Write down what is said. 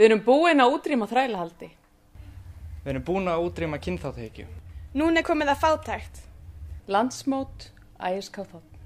Við erum búin að útrýma þrælahaldi. Við erum búin að útrýma kynþáttu hekju. Nún er komið að fátækt. Landsmót, æskáþátt.